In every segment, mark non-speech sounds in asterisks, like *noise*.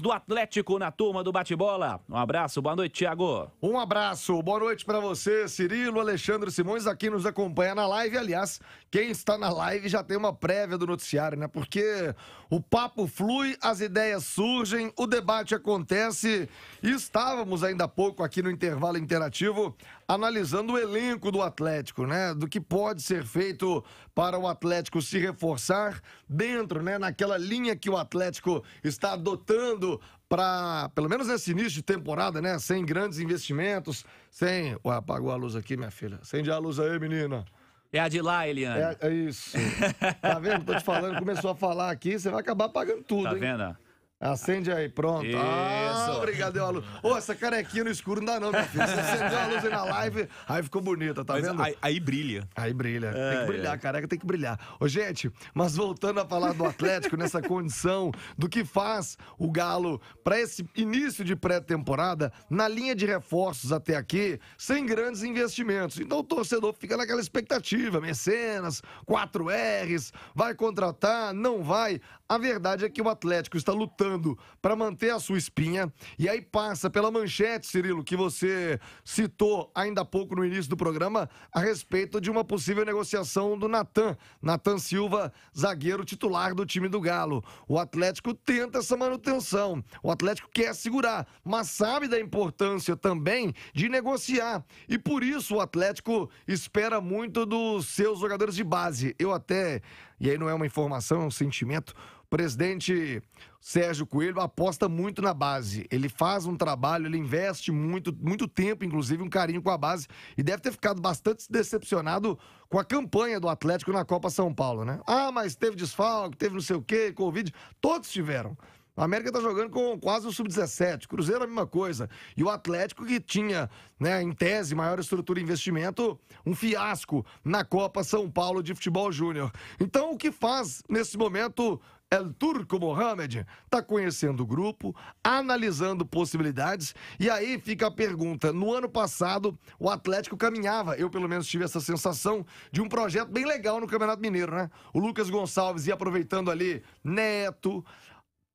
do Atlético na turma do bate-bola. Um abraço, boa noite, Thiago. Um abraço, boa noite para você, Cirilo Alexandre Simões, aqui nos acompanha na live. Aliás, quem está na live já tem uma prévia do noticiário, né? Porque o papo flui, as ideias surgem, o debate acontece. E estávamos ainda há pouco aqui no intervalo interativo analisando o elenco do Atlético, né? Do que pode ser feito para o Atlético se reforçar dentro, né? Naquela linha que o Atlético está adotando voltando para, pelo menos nesse início de temporada, né? Sem grandes investimentos, sem. Ué, apagou a luz aqui, minha filha. Acende a luz aí, menina. É a de lá, Eliane. É, é isso. *laughs* tá vendo? Tô te falando, começou a falar aqui, você vai acabar pagando tudo. Tá hein? vendo? Acende aí, pronto. Ah, Isso. Ah, obrigado, deu a Ô, oh, essa carequinha no escuro não dá não, meu filho. Você acendeu a luz aí na live, aí ficou bonita, tá mas vendo? Aí, aí, brilha. Aí brilha. É, tem que brilhar, é. careca tem que brilhar. Ô, gente, mas voltando a falar do Atlético nessa *laughs* condição, do que faz o Galo para esse início de pré-temporada, na linha de reforços até aqui, sem grandes investimentos. Então o torcedor fica naquela expectativa, mecenas, 4 R's, vai contratar, não vai. A verdade é que o Atlético está lutando lutando para manter a sua espinha. E aí passa pela manchete, Cirilo, que você citou ainda há pouco no início do programa, a respeito de uma possível negociação do Natan. Natan Silva, zagueiro titular do time do Galo. O Atlético tenta essa manutenção. O Atlético quer segurar, mas sabe da importância também de negociar. E por isso o Atlético espera muito dos seus jogadores de base. Eu até, e aí não é uma informação, é um sentimento. O presidente Sérgio Coelho aposta muito na base. Ele faz um trabalho, ele investe muito, muito tempo, inclusive um carinho com a base. E deve ter ficado bastante decepcionado com a campanha do Atlético na Copa São Paulo, né? Ah, mas teve desfalque, teve não sei o quê, Covid. Todos tiveram. A América tá jogando com quase o sub-17, Cruzeiro a mesma coisa. E o Atlético, que tinha, né, em tese, maior estrutura e investimento, um fiasco na Copa São Paulo de Futebol Júnior. Então, o que faz nesse momento El Turco Mohamed está conhecendo o grupo, analisando possibilidades. E aí fica a pergunta: no ano passado, o Atlético caminhava, eu pelo menos tive essa sensação, de um projeto bem legal no Campeonato Mineiro, né? O Lucas Gonçalves ia aproveitando ali Neto.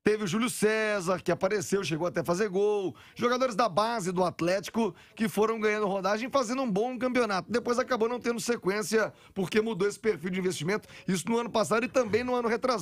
Teve o Júlio César, que apareceu, chegou até fazer gol. Jogadores da base do Atlético que foram ganhando rodagem e fazendo um bom campeonato. Depois acabou não tendo sequência, porque mudou esse perfil de investimento. Isso no ano passado e também no ano retrasado.